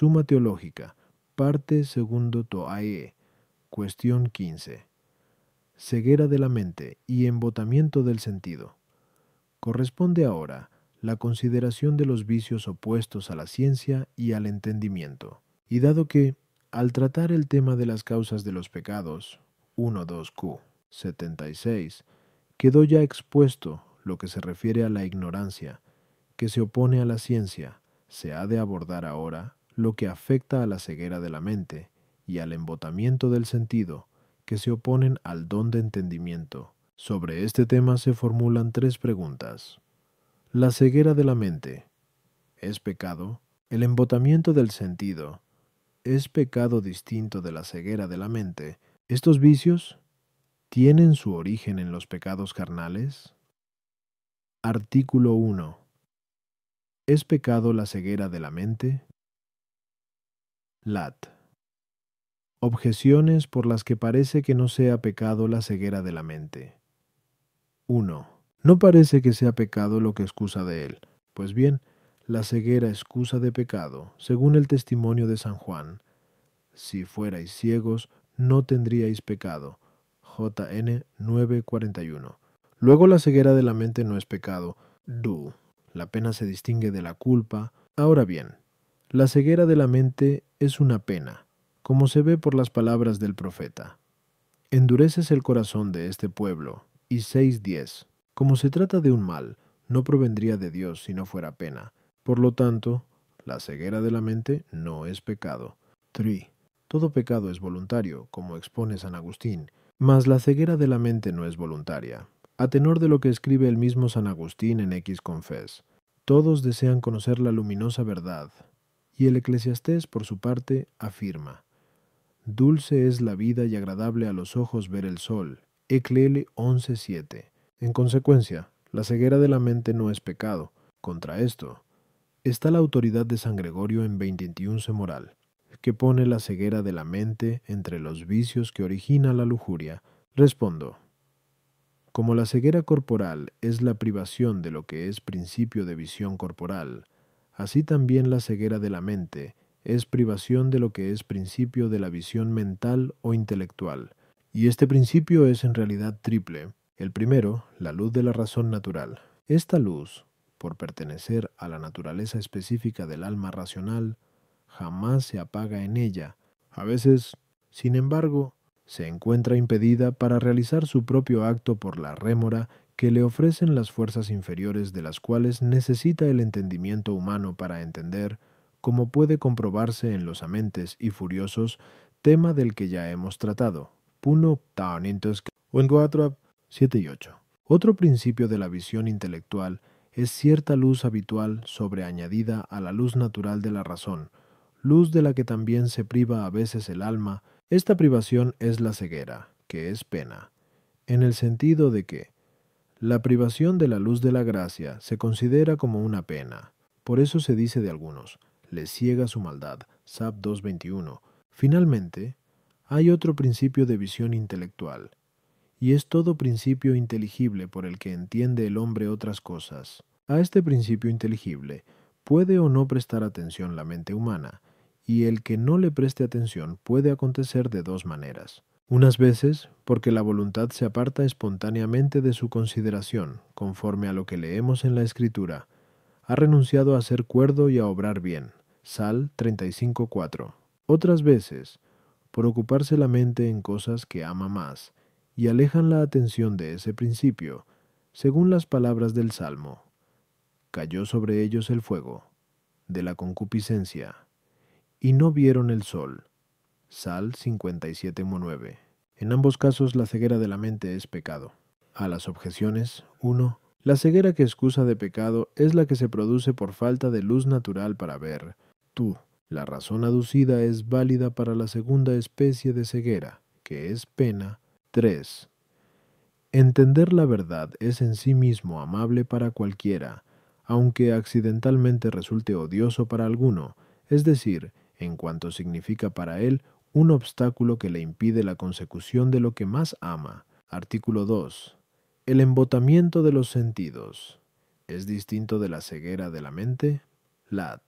Suma Teológica, parte segundo Toae, cuestión 15. Ceguera de la mente y embotamiento del sentido. Corresponde ahora la consideración de los vicios opuestos a la ciencia y al entendimiento. Y dado que, al tratar el tema de las causas de los pecados, 2 q 76, quedó ya expuesto lo que se refiere a la ignorancia, que se opone a la ciencia, se ha de abordar ahora lo que afecta a la ceguera de la mente y al embotamiento del sentido, que se oponen al don de entendimiento. Sobre este tema se formulan tres preguntas. La ceguera de la mente. ¿Es pecado? El embotamiento del sentido. ¿Es pecado distinto de la ceguera de la mente? ¿Estos vicios tienen su origen en los pecados carnales? Artículo 1. ¿Es pecado la ceguera de la mente? Lat. Objeciones por las que parece que no sea pecado la ceguera de la mente. 1. No parece que sea pecado lo que excusa de él. Pues bien, la ceguera excusa de pecado, según el testimonio de San Juan. Si fuerais ciegos, no tendríais pecado. JN 9:41. Luego la ceguera de la mente no es pecado. Du. La pena se distingue de la culpa. Ahora bien, la ceguera de la mente es una pena, como se ve por las palabras del profeta. Endureces el corazón de este pueblo. Y 6.10. Como se trata de un mal, no provendría de Dios si no fuera pena. Por lo tanto, la ceguera de la mente no es pecado. 3. Todo pecado es voluntario, como expone San Agustín, mas la ceguera de la mente no es voluntaria. A tenor de lo que escribe el mismo San Agustín en X Confes, todos desean conocer la luminosa verdad, y el eclesiastés, por su parte, afirma, Dulce es la vida y agradable a los ojos ver el sol. Eclele 11.7. En consecuencia, la ceguera de la mente no es pecado. Contra esto, está la autoridad de San Gregorio en 21 Moral, que pone la ceguera de la mente entre los vicios que origina la lujuria. Respondo. Como la ceguera corporal es la privación de lo que es principio de visión corporal, Así también la ceguera de la mente es privación de lo que es principio de la visión mental o intelectual, y este principio es en realidad triple. El primero, la luz de la razón natural. Esta luz, por pertenecer a la naturaleza específica del alma racional, jamás se apaga en ella. A veces, sin embargo, se encuentra impedida para realizar su propio acto por la rémora que le ofrecen las fuerzas inferiores de las cuales necesita el entendimiento humano para entender, como puede comprobarse en los amentes y furiosos, tema del que ya hemos tratado, Puno y Otro principio de la visión intelectual es cierta luz habitual sobreañadida a la luz natural de la razón, luz de la que también se priva a veces el alma, esta privación es la ceguera, que es pena, en el sentido de que, la privación de la luz de la gracia se considera como una pena. Por eso se dice de algunos, le ciega su maldad. Sab 2.21. Finalmente, hay otro principio de visión intelectual, y es todo principio inteligible por el que entiende el hombre otras cosas. A este principio inteligible puede o no prestar atención la mente humana, y el que no le preste atención puede acontecer de dos maneras unas veces porque la voluntad se aparta espontáneamente de su consideración, conforme a lo que leemos en la Escritura. Ha renunciado a ser cuerdo y a obrar bien. Sal 35.4. Otras veces, por ocuparse la mente en cosas que ama más, y alejan la atención de ese principio, según las palabras del Salmo. Cayó sobre ellos el fuego, de la concupiscencia, y no vieron el sol Sal 57.9. En ambos casos la ceguera de la mente es pecado. A las objeciones 1. La ceguera que excusa de pecado es la que se produce por falta de luz natural para ver. Tú. La razón aducida es válida para la segunda especie de ceguera, que es pena. 3. Entender la verdad es en sí mismo amable para cualquiera, aunque accidentalmente resulte odioso para alguno, es decir, en cuanto significa para él un obstáculo que le impide la consecución de lo que más ama. Artículo 2. El embotamiento de los sentidos. ¿Es distinto de la ceguera de la mente? Lat.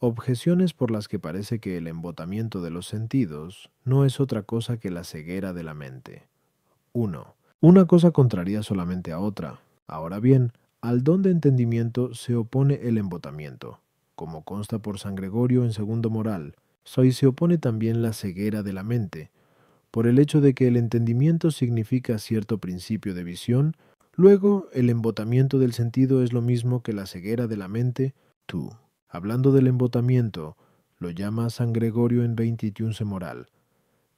Objeciones por las que parece que el embotamiento de los sentidos no es otra cosa que la ceguera de la mente. 1. Una cosa contraría solamente a otra. Ahora bien, al don de entendimiento se opone el embotamiento, como consta por San Gregorio en Segundo Moral, soy se opone también la ceguera de la mente, por el hecho de que el entendimiento significa cierto principio de visión, luego el embotamiento del sentido es lo mismo que la ceguera de la mente, tú, hablando del embotamiento, lo llama San Gregorio en 21 Moral,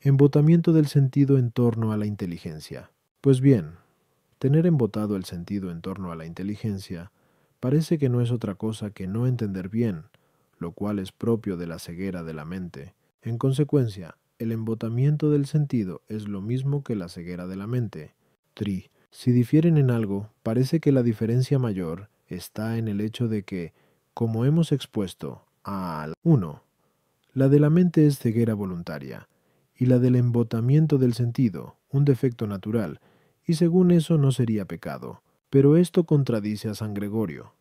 embotamiento del sentido en torno a la inteligencia. Pues bien, tener embotado el sentido en torno a la inteligencia parece que no es otra cosa que no entender bien, lo cual es propio de la ceguera de la mente. En consecuencia, el embotamiento del sentido es lo mismo que la ceguera de la mente. Tri. Si difieren en algo, parece que la diferencia mayor está en el hecho de que, como hemos expuesto, al 1. La de la mente es ceguera voluntaria, y la del embotamiento del sentido, un defecto natural, y según eso no sería pecado. Pero esto contradice a San Gregorio,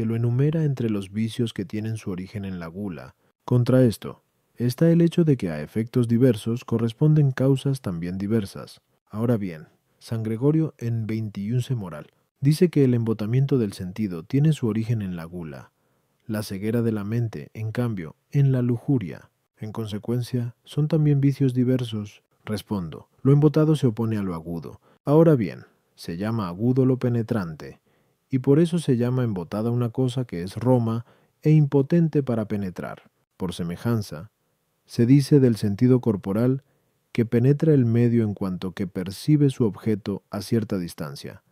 que lo enumera entre los vicios que tienen su origen en la gula. Contra esto, está el hecho de que a efectos diversos corresponden causas también diversas. Ahora bien, San Gregorio en 21 Moral dice que el embotamiento del sentido tiene su origen en la gula, la ceguera de la mente, en cambio, en la lujuria. En consecuencia, son también vicios diversos. Respondo, lo embotado se opone a lo agudo. Ahora bien, se llama agudo lo penetrante, y por eso se llama embotada una cosa que es Roma e impotente para penetrar. Por semejanza, se dice del sentido corporal que penetra el medio en cuanto que percibe su objeto a cierta distancia,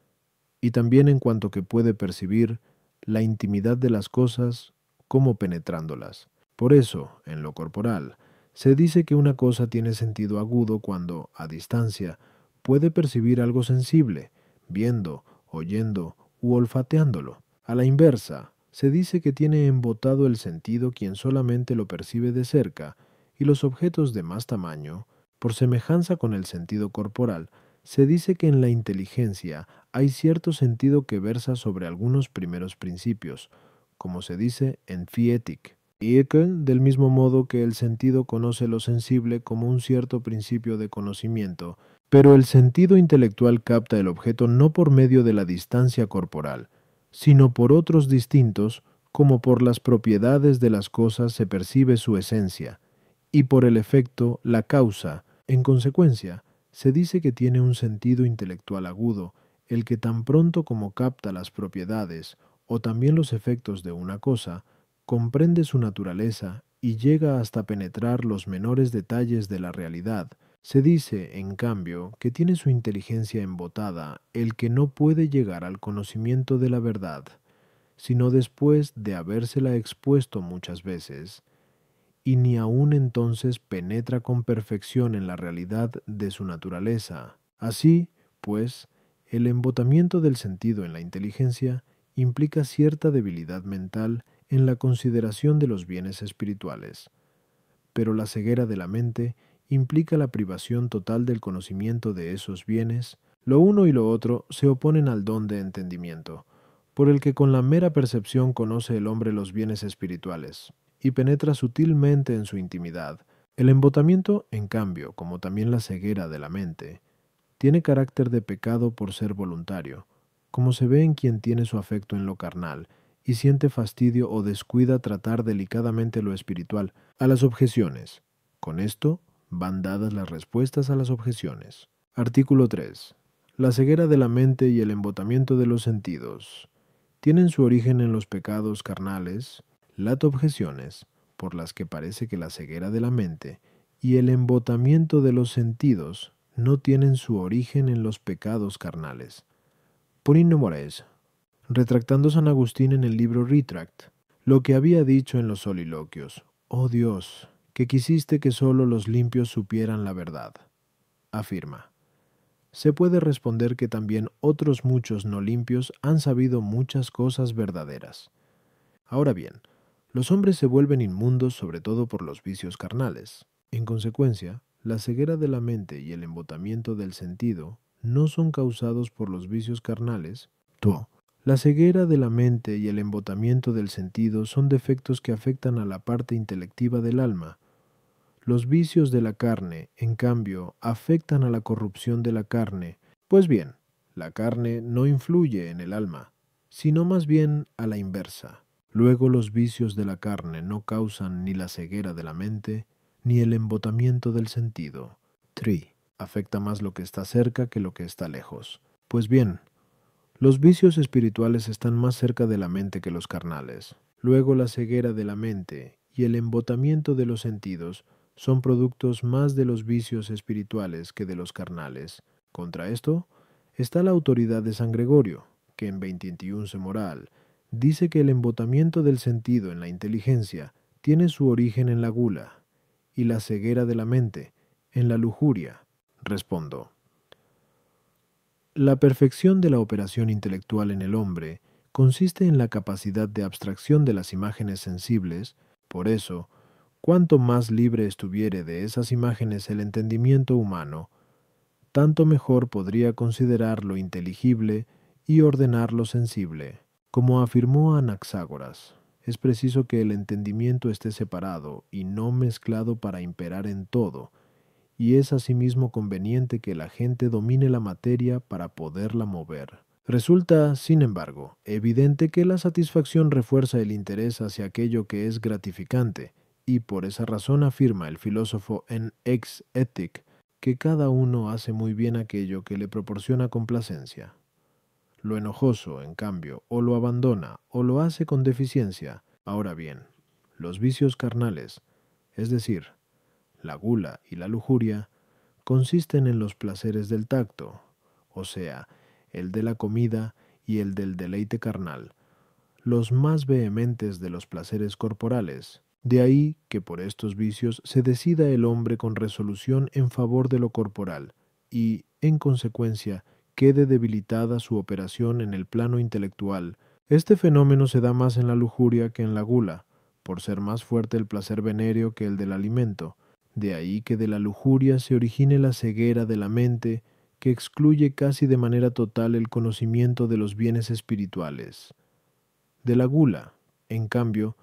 y también en cuanto que puede percibir la intimidad de las cosas como penetrándolas. Por eso, en lo corporal, se dice que una cosa tiene sentido agudo cuando, a distancia, puede percibir algo sensible, viendo, oyendo u olfateándolo. A la inversa, se dice que tiene embotado el sentido quien solamente lo percibe de cerca, y los objetos de más tamaño, por semejanza con el sentido corporal, se dice que en la inteligencia hay cierto sentido que versa sobre algunos primeros principios, como se dice en Fietic. Eke, del mismo modo que el sentido conoce lo sensible como un cierto principio de conocimiento, pero el sentido intelectual capta el objeto no por medio de la distancia corporal, sino por otros distintos, como por las propiedades de las cosas se percibe su esencia, y por el efecto, la causa. En consecuencia, se dice que tiene un sentido intelectual agudo, el que tan pronto como capta las propiedades o también los efectos de una cosa, comprende su naturaleza y llega hasta penetrar los menores detalles de la realidad, se dice, en cambio, que tiene su inteligencia embotada el que no puede llegar al conocimiento de la verdad, sino después de habérsela expuesto muchas veces, y ni aun entonces penetra con perfección en la realidad de su naturaleza. Así, pues, el embotamiento del sentido en la inteligencia implica cierta debilidad mental en la consideración de los bienes espirituales, pero la ceguera de la mente implica la privación total del conocimiento de esos bienes, lo uno y lo otro se oponen al don de entendimiento, por el que con la mera percepción conoce el hombre los bienes espirituales, y penetra sutilmente en su intimidad. El embotamiento, en cambio, como también la ceguera de la mente, tiene carácter de pecado por ser voluntario, como se ve en quien tiene su afecto en lo carnal, y siente fastidio o descuida tratar delicadamente lo espiritual, a las objeciones. Con esto van dadas las respuestas a las objeciones. Artículo 3. La ceguera de la mente y el embotamiento de los sentidos tienen su origen en los pecados carnales, Lato objeciones, por las que parece que la ceguera de la mente y el embotamiento de los sentidos no tienen su origen en los pecados carnales. por innumerables retractando San Agustín en el libro Retract, lo que había dicho en los soliloquios, Oh Dios, que quisiste que solo los limpios supieran la verdad. Afirma. Se puede responder que también otros muchos no limpios han sabido muchas cosas verdaderas. Ahora bien, los hombres se vuelven inmundos sobre todo por los vicios carnales. En consecuencia, la ceguera de la mente y el embotamiento del sentido no son causados por los vicios carnales. Tú, La ceguera de la mente y el embotamiento del sentido son defectos que afectan a la parte intelectiva del alma, los vicios de la carne, en cambio, afectan a la corrupción de la carne. Pues bien, la carne no influye en el alma, sino más bien a la inversa. Luego los vicios de la carne no causan ni la ceguera de la mente, ni el embotamiento del sentido. Tri. Afecta más lo que está cerca que lo que está lejos. Pues bien, los vicios espirituales están más cerca de la mente que los carnales. Luego la ceguera de la mente y el embotamiento de los sentidos son productos más de los vicios espirituales que de los carnales. Contra esto está la autoridad de San Gregorio, que en 21 Moral dice que el embotamiento del sentido en la inteligencia tiene su origen en la gula y la ceguera de la mente en la lujuria. Respondo. La perfección de la operación intelectual en el hombre consiste en la capacidad de abstracción de las imágenes sensibles, por eso, Cuanto más libre estuviere de esas imágenes el entendimiento humano, tanto mejor podría considerar lo inteligible y ordenar lo sensible. Como afirmó Anaxágoras, es preciso que el entendimiento esté separado y no mezclado para imperar en todo, y es asimismo conveniente que la gente domine la materia para poderla mover. Resulta, sin embargo, evidente que la satisfacción refuerza el interés hacia aquello que es gratificante, y por esa razón afirma el filósofo en Ex Ethic que cada uno hace muy bien aquello que le proporciona complacencia. Lo enojoso, en cambio, o lo abandona o lo hace con deficiencia. Ahora bien, los vicios carnales, es decir, la gula y la lujuria, consisten en los placeres del tacto, o sea, el de la comida y el del deleite carnal, los más vehementes de los placeres corporales, de ahí que por estos vicios se decida el hombre con resolución en favor de lo corporal, y, en consecuencia, quede debilitada su operación en el plano intelectual. Este fenómeno se da más en la lujuria que en la gula, por ser más fuerte el placer venéreo que el del alimento. De ahí que de la lujuria se origine la ceguera de la mente, que excluye casi de manera total el conocimiento de los bienes espirituales. De la gula, en cambio,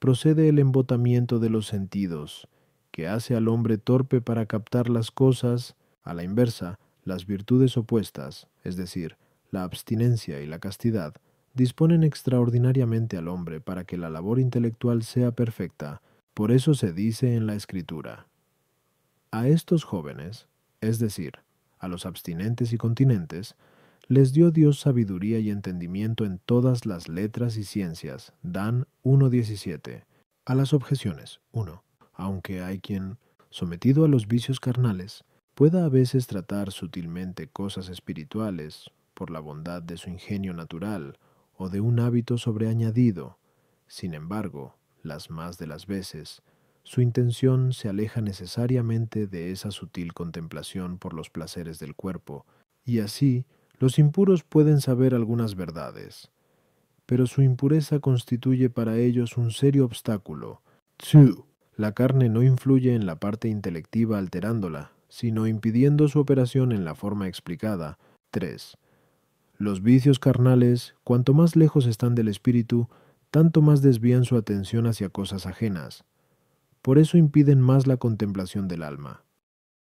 procede el embotamiento de los sentidos, que hace al hombre torpe para captar las cosas, a la inversa, las virtudes opuestas, es decir, la abstinencia y la castidad, disponen extraordinariamente al hombre para que la labor intelectual sea perfecta, por eso se dice en la escritura. A estos jóvenes, es decir, a los abstinentes y continentes, les dio Dios sabiduría y entendimiento en todas las letras y ciencias. Dan 1.17. A las objeciones 1. Aunque hay quien, sometido a los vicios carnales, pueda a veces tratar sutilmente cosas espirituales, por la bondad de su ingenio natural o de un hábito sobreañadido, sin embargo, las más de las veces, su intención se aleja necesariamente de esa sutil contemplación por los placeres del cuerpo, y así los impuros pueden saber algunas verdades, pero su impureza constituye para ellos un serio obstáculo. 2. la carne no influye en la parte intelectiva alterándola, sino impidiendo su operación en la forma explicada. 3. Los vicios carnales, cuanto más lejos están del espíritu, tanto más desvían su atención hacia cosas ajenas. Por eso impiden más la contemplación del alma.